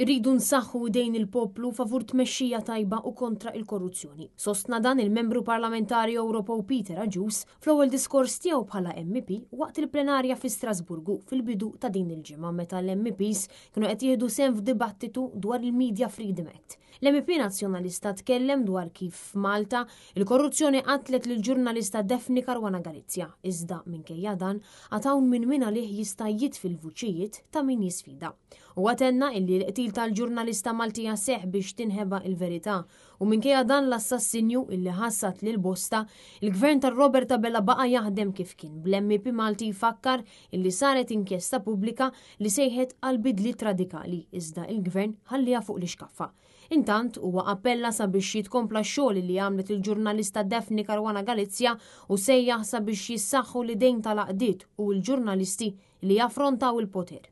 irridu nsaħħu dejn il-poplu favur tmexxija tajba u kontra il-korruzzjoni. Sostna dan il-membru parlamentari Ewropew Peter Aġus fl-ewwel diskors tiegħu bħala MP waqt il-plenarja fi Strasburgu fil-bidu ta' din il-ġimgħa meta l-MPs kienu qed jieħdu sem f'dibattitu dwar il-Media Freedom Act. L-MP nazzjonalista tkellem dwar kif Malta il-korruzzjoni qatlet lil ġurnalista Defni Karwana Galizja, iżda minkejja dan għatawn minn minna liħ jista' jitfil vuċijiet ta' min jisfida. U għatenna illi l tal-ġurnalista Maltija seħ biex tinħeba il-verità u minkejja dan l-assassinju illi ħassat lil bosta il-gvern tar Roberta Bella baqa jaħdem kif kien b'lemmi pi Malti jfakkar illi saret inkjesta pubblika li sejħet għal bidlit radikali iżda il-gvern ħallija fuq l-iskaffa. Intant huwa appella sabiex jitkompla xogħol li għamlet il-ġurnalista Defni Karwana Galizja u sejjaħ sabiex jissaħħu l dejn tal-aqdiet u l-ġurnalisti li jaffrontaw il-poter.